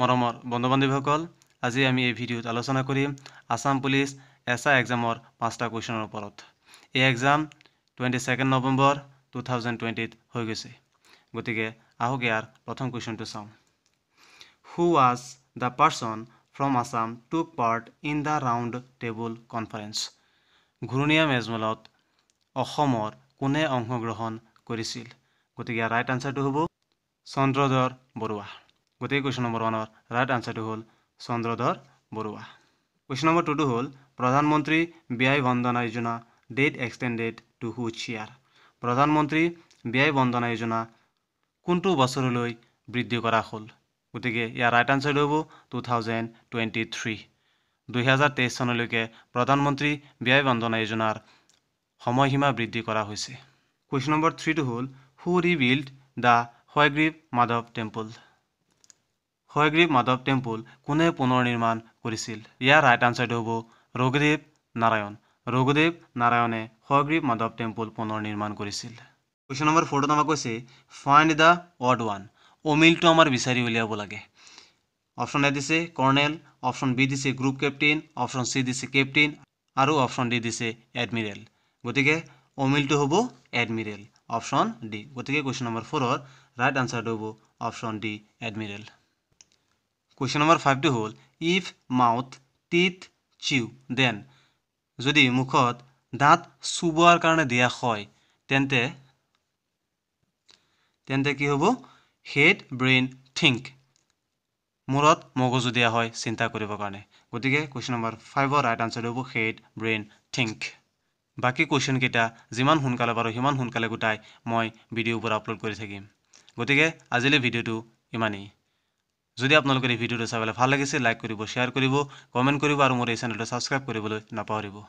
মৰমৰ বন্ধু বান্ধৱীসকল আজি আমি এই ভিডিঅ'ত আলোচনা কৰিম আছাম পুলিচ এছ আই এক্সামৰ পাঁচটা কুৱেশ্যনৰ ওপৰত এই exam twenty second November two thousand টুৱেণ্টিত হৈ গৈছে গতিকে আহক ইয়াৰ প্ৰথম কুৱেশ্যনটো চাওঁ who was the person from Assam to part in the round table conference ঘূৰণীয়া মেজমেলত অসমৰ কোনে অংশগ্ৰহণ কৰিছিল গতিকে ৰাইট আনচাৰটো হ'ব চন্দ্ৰধৰ বৰুৱা গতিকে কুৱেশ্যন নম্বৰ ওৱানৰ ৰাইট আনচাৰটো হ'ল চন্দ্ৰধৰ বৰুৱা কুৱেশ্যন নম্বৰ টুটো হ'ল Pradhan Mantri Vaya Vandana Yojana date extended to which year Pradhan Mantri Vaya Vandana যোজনা কোনটো বছৰলৈ বৃদ্ধি কৰা হ'ল গতিকে ইয়াৰ ৰাইট আনচাৰটো হ'ব টু থাউজেণ্ড টুৱেণ্টি থ্ৰী দুহেজাৰ তেইছ চনলৈকে প্ৰধানমন্ত্ৰী ব্যয় বন্দনা যোজনাৰ সময়সীমা বৃদ্ধি কৰা হৈছে কুৱেশ্যন নম্বৰ থ্ৰীটো হ'ল who rebuild the Hayagriva Madhava temple Hayagriva Madhava temple কোনে পুনৰ নিৰ্মাণ কৰিছিল ইয়াৰ ৰাইট আনচাৰটো হ'ব ৰঘুদেৱ নাৰায়ণ ৰঘুদেৱ নাৰায়ণে হয়গ্ৰীৱ মাধৱ টেম্পুল পুনৰ নিৰ্মাণ কৰিছিল কুৱেশ্যন নম্বৰ ফৰটোত আমাক কৈছে ফাইণ্ড দ্য ৱৰ্ড ওৱান অমিলটো আমাৰ বিচাৰি উলিয়াব লাগে অপশ্যন এ দিছে কৰ্ণেল অপশ্যন বি দিছে গ্ৰুপ কেপ্টেইন অপশ্যন চি দিছে কেপ্টেইন আৰু অপশ্যন ডি দিছে এডমিৰেল গতিকে অমিলটো হ'ব এডমিৰেল অপশ্যন ডি গতিকে কুৱেশ্যন নম্বৰ ফ'ৰৰ ৰাইট আনচাৰটো হ'ব option D admiral question number ফাইভটো হ'ল if mouth teeth chew then যদি মুখত দাঁত চুবোৱাৰ কাৰণে দিয়া হয় তেন্তে তেন্তে কি হ'ব হেড ব্ৰেইন থিংক মূৰত মগজু দিয়া হয় চিন্তা কৰিবৰ কাৰণে গতিকে কুৱেশ্যন নম্বৰ ফাইভৰ ৰাইট আনচাৰটো হ'ব হেড ব্ৰেইন থিংক বাকী কুৱেশ্যনকেইটা যিমান সোনকালে পাৰোঁ সিমান সোনকালে গোটাই মই ভিডিঅ'বোৰ আপলোড কৰি থাকিম গতিকে আজিলৈ ভিডিঅ'টো ইমানেই যদি আপোনালোকৰ এই ভিডিঅ'টো চাই পেলাই ভাল লাগিছে লাইক কৰিব শ্বেয়াৰ কৰিব কমেণ্ট কৰিব আৰু মোৰ এই চেনেলটো ছাবস্ক্ৰাইব কৰিবলৈ নাপাহৰিব